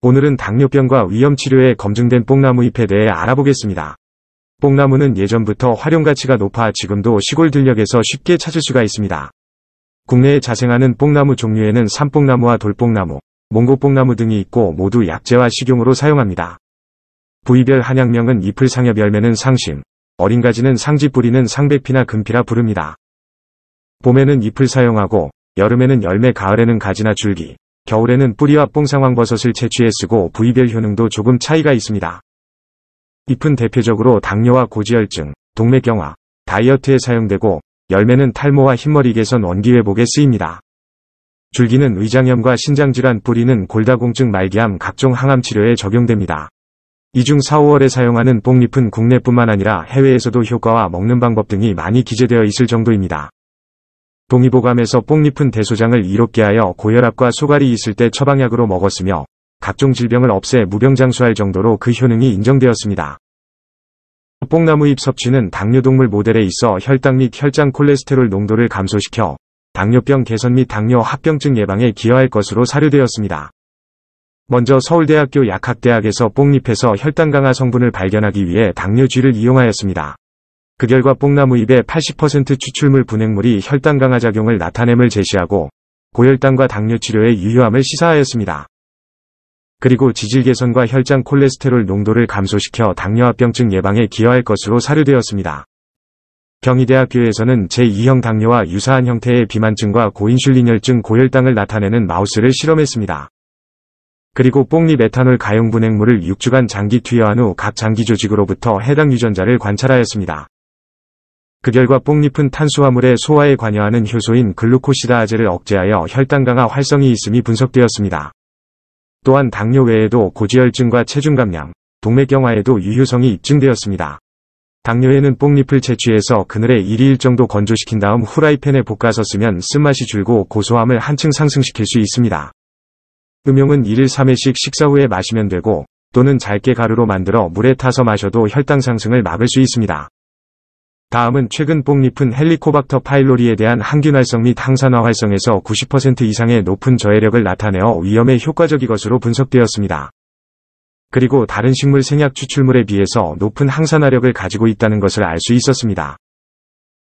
오늘은 당뇨병과 위염 치료에 검증된 뽕나무잎에 대해 알아보겠습니다. 뽕나무는 예전부터 활용가치가 높아 지금도 시골 들녘에서 쉽게 찾을 수가 있습니다. 국내에 자생하는 뽕나무 종류에는 산뽕나무와 돌뽕나무, 몽고뽕나무 등이 있고 모두 약재와 식용으로 사용합니다. 부위별 한약명은 잎을 상엽 열매는 상심, 어린 가지는 상지 뿌리는 상백피나 금피라 부릅니다. 봄에는 잎을 사용하고 여름에는 열매 가을에는 가지나 줄기, 겨울에는 뿌리와 뽕상황버섯을 채취해 쓰고 부위별 효능도 조금 차이가 있습니다. 잎은 대표적으로 당뇨와 고지혈증, 동맥경화, 다이어트에 사용되고 열매는 탈모와 흰머리 개선 원기 회복에 쓰입니다. 줄기는 위장염과 신장질환 뿌리는 골다공증 말기암 각종 항암 치료에 적용됩니다. 이 중 4, 5월에 사용하는 뽕잎은 국내뿐만 아니라 해외에서도 효과와 먹는 방법 등이 많이 기재되어 있을 정도입니다. 동의보감에서 뽕잎은 대소장을 이롭게 하여 고혈압과 소갈이 있을 때 처방약으로 먹었으며 각종 질병을 없애 무병장수할 정도로 그 효능이 인정되었습니다. 뽕나무 잎 섭취는 당뇨동물 모델에 있어 혈당 및 혈장 콜레스테롤 농도를 감소시켜 당뇨병 개선 및 당뇨 합병증 예방에 기여할 것으로 사료되었습니다. 먼저 서울대학교 약학대학에서 뽕잎에서 혈당 강화 성분을 발견하기 위해 당뇨쥐를 이용하였습니다. 그 결과 뽕나무잎의 80% 추출물 분행물이 혈당 강화 작용을 나타냄을 제시하고 고혈당과 당뇨 치료에 유효함을 시사하였습니다. 그리고 지질 개선과 혈장 콜레스테롤 농도를 감소시켜 당뇨합병증 예방에 기여할 것으로 사료되었습니다. 경희대학교에서는 제2형 당뇨와 유사한 형태의 비만증과 고인슐린혈증 고혈당을 나타내는 마우스를 실험했습니다. 그리고 뽕잎 에탄올 가용 분행물을 6주간 장기 투여한 후 각 장기 조직으로부터 해당 유전자를 관찰하였습니다. 그 결과 뽕잎은 탄수화물의 소화에 관여하는 효소인 글루코시다아제를 억제하여 혈당 강화 활성이 있음이 분석되었습니다. 또한 당뇨 외에도 고지혈증과 체중 감량, 동맥경화에도 유효성이 입증되었습니다. 당뇨에는 뽕잎을 채취해서 그늘에 1일 정도 건조시킨 다음 후라이팬에 볶아서 쓰면 쓴맛이 줄고 고소함을 한층 상승시킬 수 있습니다. 음용은 1일 3회씩 식사 후에 마시면 되고 또는 짧게 가루로 만들어 물에 타서 마셔도 혈당 상승을 막을 수 있습니다. 다음은 최근 뽕잎은 헬리코박터 파일로리에 대한 항균활성 및 항산화 활성에서 90% 이상의 높은 저해력을 나타내어 위험에 효과적인 것으로 분석되었습니다. 그리고 다른 식물 생약 추출물에 비해서 높은 항산화력을 가지고 있다는 것을 알 수 있었습니다.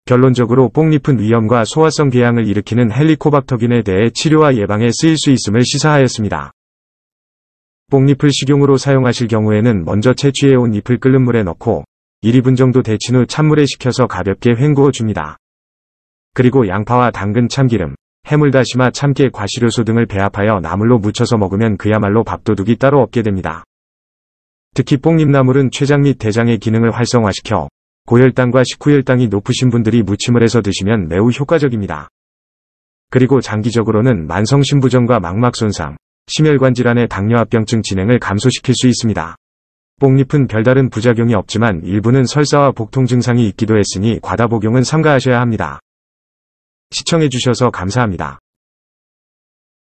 결론적으로 뽕잎은 위염과 소화성 궤양을 일으키는 헬리코박터균에 대해 치료와 예방에 쓰일 수 있음을 시사하였습니다. 뽕잎을 식용으로 사용하실 경우에는 먼저 채취해온 잎을 끓는 물에 넣고 1,2분 정도 데친 후 찬물에 식혀서 가볍게 헹구어 줍니다. 그리고 양파와 당근 참기름, 해물다시마 참깨 과실효소 등을 배합하여 나물로 무쳐서 먹으면 그야말로 밥도둑이 따로 없게 됩니다. 특히 뽕잎나물은 췌장 및 대장의 기능을 활성화시켜 고혈당과 식후혈당이 높으신 분들이 무침을 해서 드시면 매우 효과적입니다. 그리고 장기적으로는 만성신부전과 망막손상, 심혈관 질환의 당뇨합병증 진행을 감소시킬 수 있습니다. 복잎은 별다른 부작용이 없지만 일부는 설사와 복통 증상이 있기도 했으니 과다 복용은 삼가하셔야 합니다. 시청해주셔서 감사합니다.